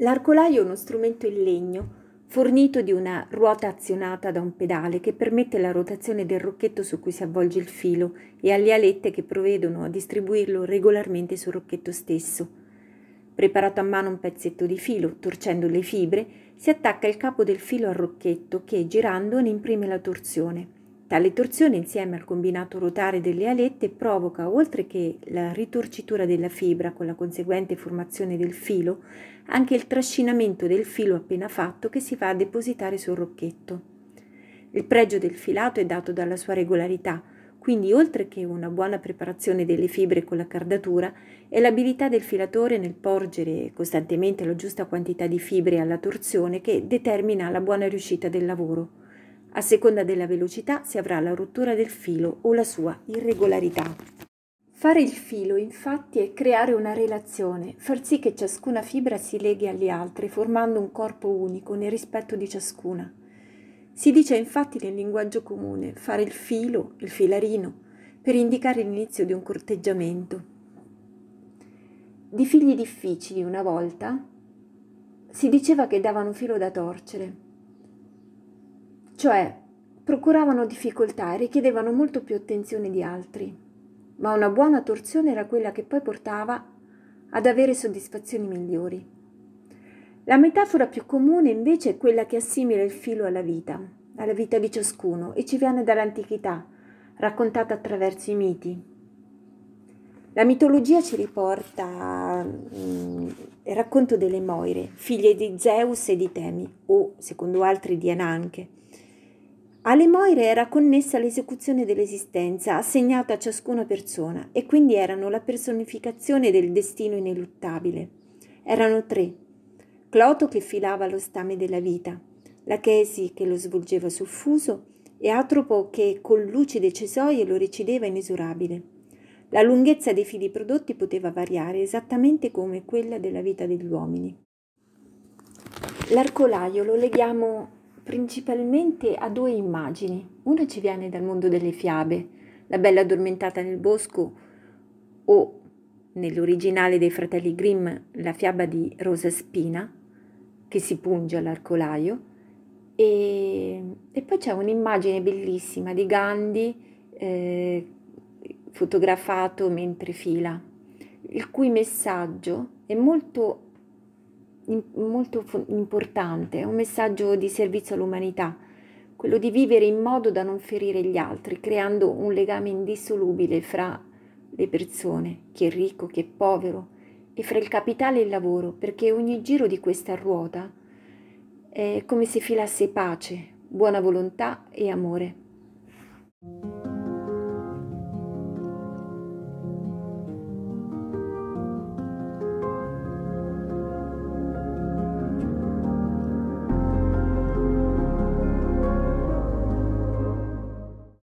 L'arcolaio è uno strumento in legno fornito di una ruota azionata da un pedale che permette la rotazione del rocchetto su cui si avvolge il filo e alle alette che provvedono a distribuirlo regolarmente sul rocchetto stesso. Preparato a mano un pezzetto di filo, torcendo le fibre, si attacca il capo del filo al rocchetto che, girando, ne imprime la torsione. Tale torsione insieme al combinato rotare delle alette provoca, oltre che la ritorcitura della fibra con la conseguente formazione del filo, anche il trascinamento del filo appena fatto che si va a depositare sul rocchetto. Il pregio del filato è dato dalla sua regolarità, quindi oltre che una buona preparazione delle fibre con la cardatura, è l'abilità del filatore nel porgere costantemente la giusta quantità di fibre alla torsione che determina la buona riuscita del lavoro. A seconda della velocità si avrà la rottura del filo o la sua irregolarità. Fare il filo infatti è creare una relazione, far sì che ciascuna fibra si leghi alle altre formando un corpo unico nel rispetto di ciascuna. Si dice infatti nel linguaggio comune fare il filo, il filarino, per indicare l'inizio di un corteggiamento. Di figli difficili una volta si diceva che davano filo da torcere cioè procuravano difficoltà e richiedevano molto più attenzione di altri, ma una buona torsione era quella che poi portava ad avere soddisfazioni migliori. La metafora più comune invece è quella che assimila il filo alla vita, alla vita di ciascuno e ci viene dall'antichità, raccontata attraverso i miti. La mitologia ci riporta mh, mm, il racconto delle Moire, figlie di Zeus e di Temi, o secondo altri di Ananche, alle Moire era connessa l'esecuzione dell'esistenza assegnata a ciascuna persona e quindi erano la personificazione del destino ineluttabile. Erano tre. Cloto che filava lo stame della vita, la Chesi che lo svolgeva sul fuso e Atropo che con lucide cesoie lo recideva inesorabile. La lunghezza dei fili prodotti poteva variare esattamente come quella della vita degli uomini. L'arcolaio lo leghiamo principalmente a due immagini. Una ci viene dal mondo delle fiabe, la bella addormentata nel bosco o nell'originale dei fratelli Grimm, la fiaba di Rosa Spina, che si punge all'arcolaio, e, e poi c'è un'immagine bellissima di Gandhi eh, fotografato mentre fila, il cui messaggio è molto molto importante, un messaggio di servizio all'umanità, quello di vivere in modo da non ferire gli altri, creando un legame indissolubile fra le persone, chi è ricco, chi è povero, e fra il capitale e il lavoro, perché ogni giro di questa ruota è come se filasse pace, buona volontà e amore.